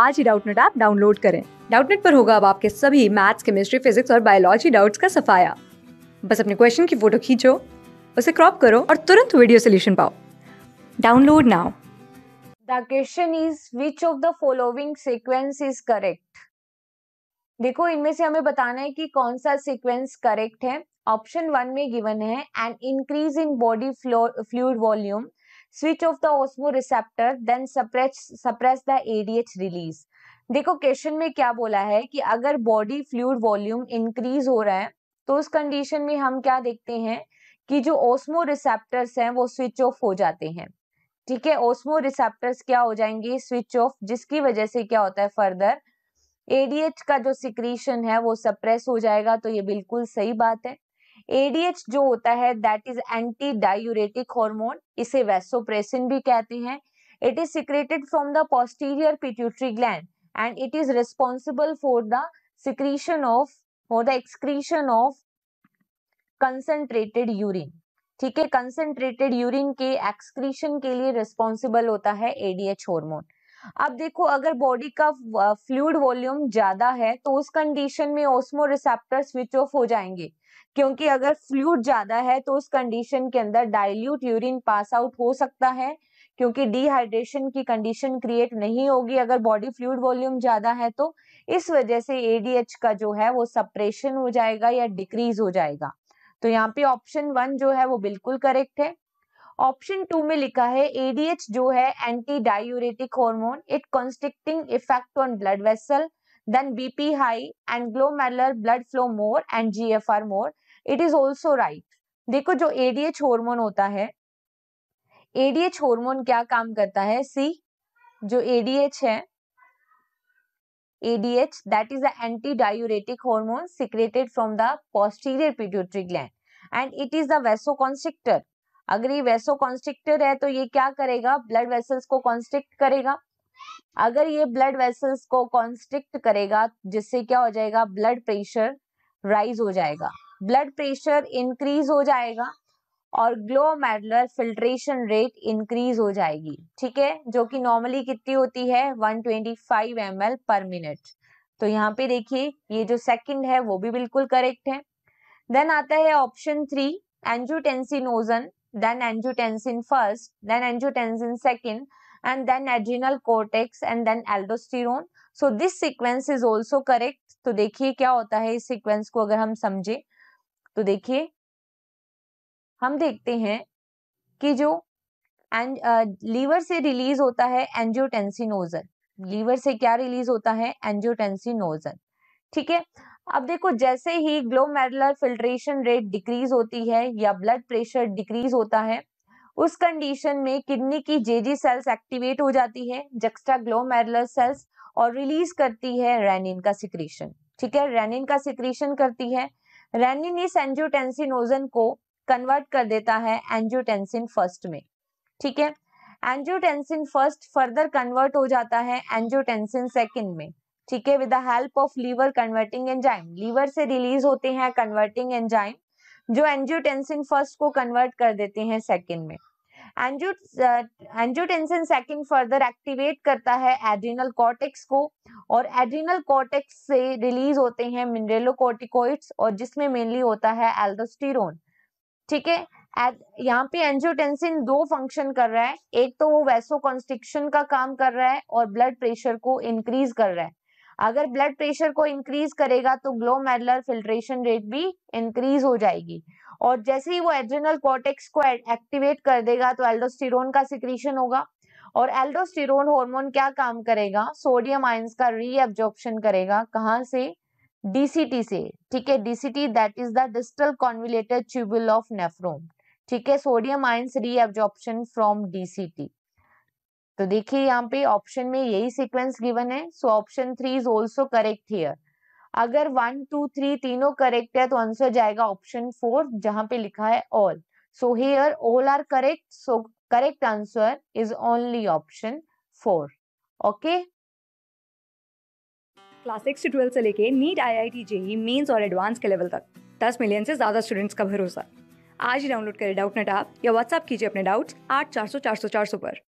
आज ही Doubtnut app download करें डाउटनेट पर होगा अब आपके सभी मैथ्स केमिस्ट्री फिजिक्स और बायोलॉजी डाउट्स का सफाया बस अपने क्वेश्चन की फोटो खींचो उसे क्रॉप करो और तुरंत वीडियो सोल्यूशन पाओ download now the question is which of the following sequence is correct देखो इनमें से हमें बताना है कि कौन सा सीक्वेंस करेक्ट है ऑप्शन वन में गिवन है an increase in body fluid volume switch off the osmo receptor then suppress suppress the ADH release देखो क्वेश्चन में क्या बोला है कि अगर बॉडी फ्लूड वॉल्यूम इंक्रीज हो रहा है तो उस कंडीशन में हम क्या देखते हैं कि जो ऑस्मो रिसेप्टर्स हैं वो स्विच ऑफ हो जाते हैं ठीक है ऑस्मो रिसेप्टर्स क्या हो जाएंगे स्विच ऑफ जिसकी वजह से क्या होता है फर्दर एडीएच का जो सिक्रीशन है वो सप्रेस हो जाएगा तो ये बिल्कुल सही बात है एडीएच जो होता है that is anti diuretic hormone इसे वेसोप्रेसिन भी कहते हैं it is secreted from the posterior pituitary gland and it is responsible for the secretion of for the excretion of concentrated urine ठीक है कंसेंट्रेटेड यूरिन के एक्सक्रीशन के लिए responsible होता है एडीएच हॉर्मोन अब देखो अगर बॉडी का फ्लूड वॉल्यूम ज्यादा है तो उस कंडीशन में ओस्मो रिसेप्टर स्विच ऑफ हो जाएंगे क्योंकि अगर फ्लूड ज्यादा है तो उस कंडीशन के अंदर डाइल्यूट यूरिन पास आउट हो सकता है क्योंकि डिहाइड्रेशन की कंडीशन क्रिएट नहीं होगी अगर बॉडी फ्लूड वॉल्यूम ज्यादा है तो इस वजह से एडीएच का जो है वो सप्रेशन हो जाएगा या डिक्रीज हो जाएगा तो यहाँ पे ऑप्शन वन जो है वो बिल्कुल करेक्ट है ऑप्शन टू में लिखा है एडीएच जो है anti diuretic hormone it constricting effect on blood vessel then BP high and glomerular blood flow more and are more it is also right देखो जो एडीएच हॉर्मोन होता है एडीएच हॉर्मोन क्या काम करता है सी जो एडीएच है ADH that is is diuretic hormone secreted from the posterior posterior gland and it is the vaso vasoconstrictor अगर ये वैसो कॉन्स्ट्रिक्टेड है तो ये क्या करेगा ब्लड वेसल्स को कॉन्स्ट्रिक्ट करेगा अगर ये ब्लड वेसल्स को कॉन्स्ट्रिक्ट करेगा जिससे क्या हो जाएगा ब्लड प्रेशर राइज हो जाएगा ब्लड प्रेशर इंक्रीज हो जाएगा और ग्लोमेरुलर फिल्ट्रेशन रेट इंक्रीज हो जाएगी ठीक है जो कि नॉर्मली कितनी होती है 125 ट्वेंटी पर मिनट तो यहाँ पे देखिए ये जो सेकंड है वो भी बिल्कुल करेक्ट है देन आता है option three angiotensinogen then angiotensin first, then angiotensin second, and then adrenal cortex and then aldosterone. So this sequence is also correct. तो देखिए क्या होता है इस सीक्वेंस को अगर हम समझे तो देखिए हम देखते हैं कि जो एंड लीवर से रिलीज होता है एंजियोटेंसिनोजन लीवर से क्या रिलीज होता है एंजियोटेंसिनोजन ठीक है अब देखो जैसे ही ग्लोमेरुलर फिल्ट्रेशन रेट डिक्रीज होती है या ब्लड प्रेशर डिक्रीज होता है उस कंडीशन में किडनी की जेजी सेल्स एक्टिवेट हो जाती है जक्स्ट्रा ग्लोमेरुलर सेल्स और रिलीज करती है रेनिन का सिक्रीशन ठीक है रेनिन का सिक्रीशन करती है रेनिन इस एंजियोटेंसिनोजन को कन्वर्ट कर देता है एंजियोटेंसिन फर्स्ट में ठीक है एंजियोटेंसिन फर्स्ट फर्दर कन्वर्ट हो जाता है एंजियोटेंसिन सेकंड में ठीक है with the help of liver converting enzyme liver से रिलीज होते हैं कन्वर्टिंग एंजाइम जो एंजियोटेंसिन फर्स्ट को कन्वर्ट कर देते हैं सेकेंड में एंजियोटेंसिन सेकेंड फर्दर एक्टिवेट करता है एड्रिनल कॉर्टेक्स को और एड्रिनल कॉर्टेक्स से रिलीज होते हैं मिनरेलोकॉर्टिकोइड्स और जिसमें मेनली होता है एल्डोस्टिरोन ठीक है यहाँ पे एंजियोटेंसिन दो फंक्शन कर रहा है एक तो वो वैसो कॉन्स्टिक्शन का काम कर रहा है और ब्लड प्रेशर को इंक्रीज कर रहा है अगर ब्लड प्रेशर को इंक्रीज करेगा तो ग्लोमेरुलर फिल्ट्रेशन रेट भी इंक्रीज हो जाएगी और जैसे ही वो एड्रिनल कॉर्टेक्स को एक्टिवेट कर देगा तो एल्डोस्टिरोन का सिक्रीशन होगा और एल्डोस्टिरोन हार्मोन क्या काम करेगा सोडियम आयंस का रीअब्जॉर्प्शन करेगा कहाँ से डीसीटी से ठीक है DCT that is the distal convoluted tubule of nephron ठीक है sodium ions reabsorption from DCT तो देखिए यहाँ पे ऑप्शन में यही सीक्वेंस गिवन है so option three is also correct here अगर वन टू थ्री तीनों करेक्ट है तो आंसर जाएगा ऑप्शन फोर जहां पे लिखा है also here all are correct so correct answer is only option four okay class six to twelfth से लेके NEET I I T JEE mains और एडवांस के लेवल तक दस मिलियन से ज्यादा स्टूडेंट्स का भरोसा आज ही डाउनलोड करें डाउट नेट आप या व्हाट्सअप कीजिए अपने डाउट्स आठ चार सौ चार सौ चार सौ पर